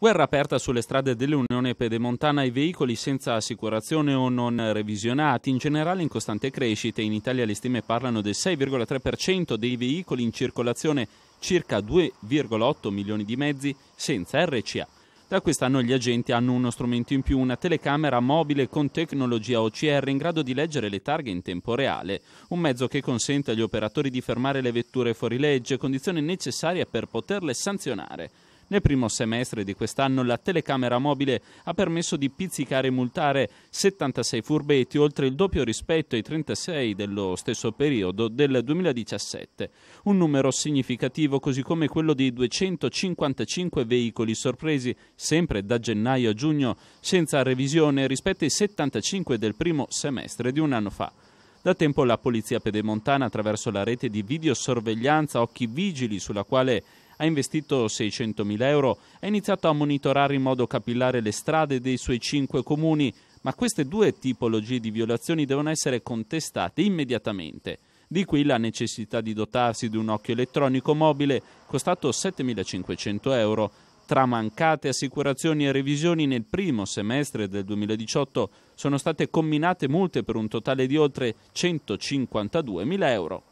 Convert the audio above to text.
Guerra aperta sulle strade dell'Unione Pedemontana i veicoli senza assicurazione o non revisionati, in generale in costante crescita. In Italia le stime parlano del 6,3% dei veicoli in circolazione, circa 2,8 milioni di mezzi senza RCA. Da quest'anno gli agenti hanno uno strumento in più, una telecamera mobile con tecnologia OCR in grado di leggere le targhe in tempo reale, un mezzo che consente agli operatori di fermare le vetture fuori legge, condizione necessaria per poterle sanzionare. Nel primo semestre di quest'anno la telecamera mobile ha permesso di pizzicare e multare 76 furbetti, oltre il doppio rispetto ai 36 dello stesso periodo del 2017. Un numero significativo così come quello di 255 veicoli sorpresi sempre da gennaio a giugno senza revisione rispetto ai 75 del primo semestre di un anno fa. Da tempo la polizia pedemontana attraverso la rete di videosorveglianza occhi vigili sulla quale ha investito 600.000 euro, ha iniziato a monitorare in modo capillare le strade dei suoi cinque comuni, ma queste due tipologie di violazioni devono essere contestate immediatamente. Di qui la necessità di dotarsi di un occhio elettronico mobile costato 7.500 euro. Tra mancate assicurazioni e revisioni nel primo semestre del 2018 sono state comminate multe per un totale di oltre 152.000 euro.